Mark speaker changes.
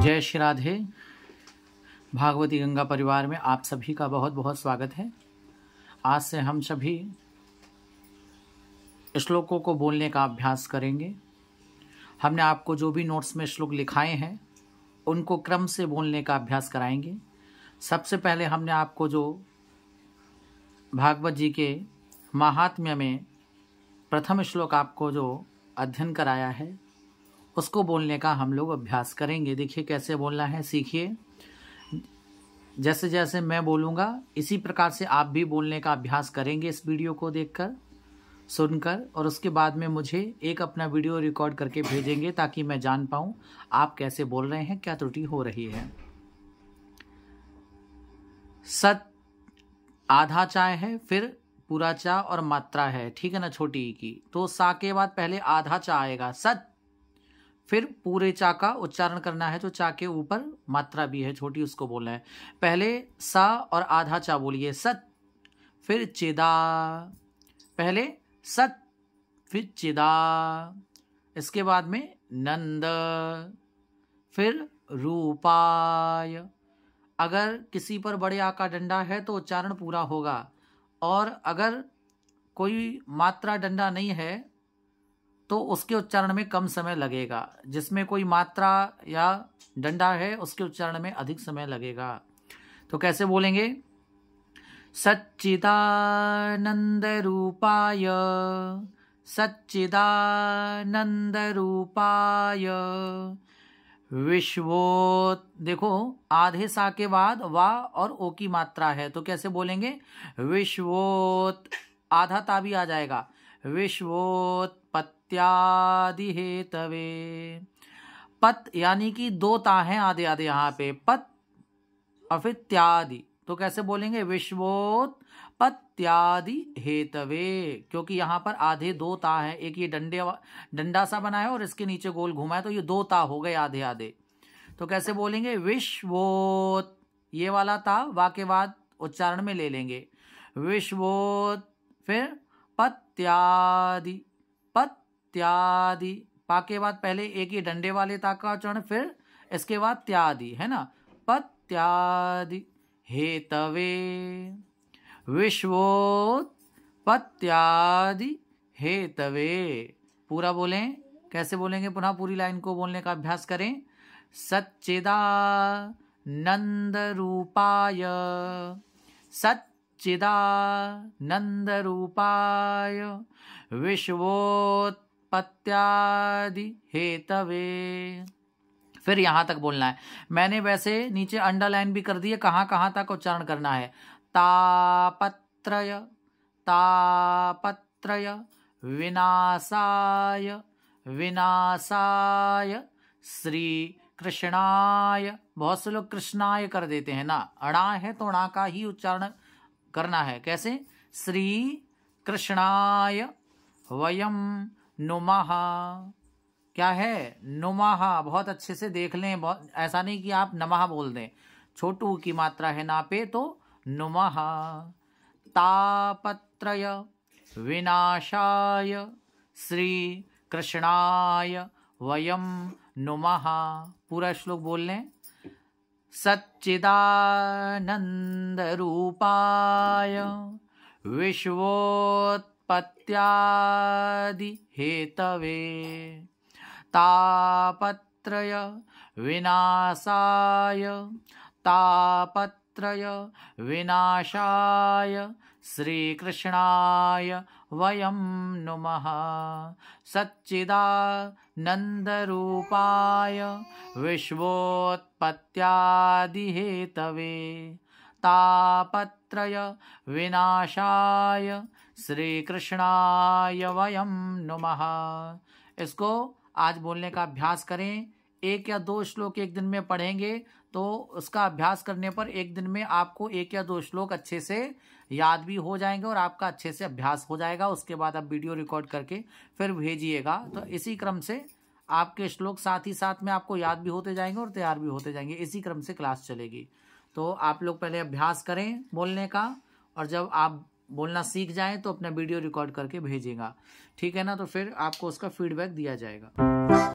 Speaker 1: जय श्री राधे भागवती गंगा परिवार में आप सभी का बहुत बहुत स्वागत है आज से हम सभी श्लोकों को बोलने का अभ्यास करेंगे हमने आपको जो भी नोट्स में श्लोक लिखाए हैं उनको क्रम से बोलने का अभ्यास कराएंगे सबसे पहले हमने आपको जो भागवत जी के महात्म्य में प्रथम श्लोक आपको जो अध्ययन कराया है उसको बोलने का हम लोग अभ्यास करेंगे देखिए कैसे बोलना है सीखिए जैसे जैसे मैं बोलूँगा इसी प्रकार से आप भी बोलने का अभ्यास करेंगे इस वीडियो को देखकर सुनकर और उसके बाद में मुझे एक अपना वीडियो रिकॉर्ड करके भेजेंगे ताकि मैं जान पाऊँ आप कैसे बोल रहे हैं क्या त्रुटि हो रही है सत्य आधा चाय है फिर पूरा चा और मात्रा है ठीक है ना छोटी की तो सा के बाद पहले आधा चा आएगा सत फिर पूरे चा का उच्चारण करना है जो चा के ऊपर मात्रा भी है छोटी उसको बोलना है पहले सा और आधा चा बोलिए सत फिर चिदा पहले सत फिर चिदा इसके बाद में नंद फिर रूपाय अगर किसी पर बड़े आ का डंडा है तो उच्चारण पूरा होगा और अगर कोई मात्रा डंडा नहीं है तो उसके उच्चारण में कम समय लगेगा जिसमें कोई मात्रा या डंडा है उसके उच्चारण में अधिक समय लगेगा तो कैसे बोलेंगे सच्चिदानंद रूपाय सच्चिदानंद रूपाय विश्वोत देखो आधे सा के बाद वा और ओ की मात्रा है तो कैसे बोलेंगे विश्वोत आधा ता भी आ जाएगा विश्वोत्पत्यादि हेतवे पत यानी कि दो ता हैं आधे आधे यहाँ पे पत अफित्यादि तो कैसे बोलेंगे विश्वोत्पत्त्यादि हेतवे क्योंकि यहां पर आधे दो ता है एक ये डंडे डंडा सा बनाया और इसके नीचे गोल घुमाए तो ये दो ता हो गए आधे आधे तो कैसे बोलेंगे विश्वोत ये वाला ता वाक्यवाद उच्चारण में ले लेंगे विश्वोत फिर पत्यादि पत्यादि पा के बाद पहले एक ही डंडे वाले ता का उच्चारण फिर इसके बाद त्यादि है ना पत्यादि हेतवे विश्वोत्पत्त्यादि हेतवे पूरा बोलें कैसे बोलेंगे पुनः पूरी लाइन को बोलने का अभ्यास करें सच्चिदा नंद रूपाय सच्चिदा नंद रूपाय विश्वोत्पत्त्यादि हेतवे फिर यहां तक बोलना है मैंने वैसे नीचे अंडरलाइन भी कर दिए कहां कहां तक उच्चारण करना है तापत्रय तापत्रय विनाशाय विनाशाय श्री कृष्णाय बहुत से लोग कृष्णाय कर देते हैं ना अड़ा है तो अड़ा का ही उच्चारण करना है कैसे श्री कृष्णाय वयम नुमा क्या है नुमाहा बहुत अच्छे से देख लें बहुत ऐसा नहीं कि आप नमाहा बोल दें छोटू की मात्रा है नापे तो नुमाहा तापत्रय विनाशाय श्री कृष्णाय वयम नुमाहा पूरा श्लोक बोल लें सच्चिदानंद रूपाय विश्वोत्पत्यादि हेतवे तापत्रय विनाशाय तापत्रय विनाशाय श्रीकृष्णाय वयं नुमः सच्चिदानन्दरूपाय विश्वोत्पत्यादिहेतवे तापत्रय विनाशाय श्रीकृष्णाय वयं नुमः इस्को आज बोलने का अभ्यास करें एक या दो श्लोक एक दिन में पढ़ेंगे तो उसका अभ्यास करने पर एक दिन में आपको एक या दो श्लोक अच्छे से याद भी हो जाएंगे और आपका अच्छे से अभ्यास हो जाएगा उसके बाद आप वीडियो रिकॉर्ड करके फिर भेजिएगा तो इसी क्रम से आपके श्लोक साथ ही साथ में आपको याद भी होते जाएंगे और तैयार भी होते जाएंगे इसी क्रम से क्लास चलेगी तो आप लोग पहले अभ्यास करें बोलने का और जब आप बोलना सीख जाएं तो अपना वीडियो रिकॉर्ड करके भेजेगा ठीक है ना तो फिर आपको उसका फीडबैक दिया जाएगा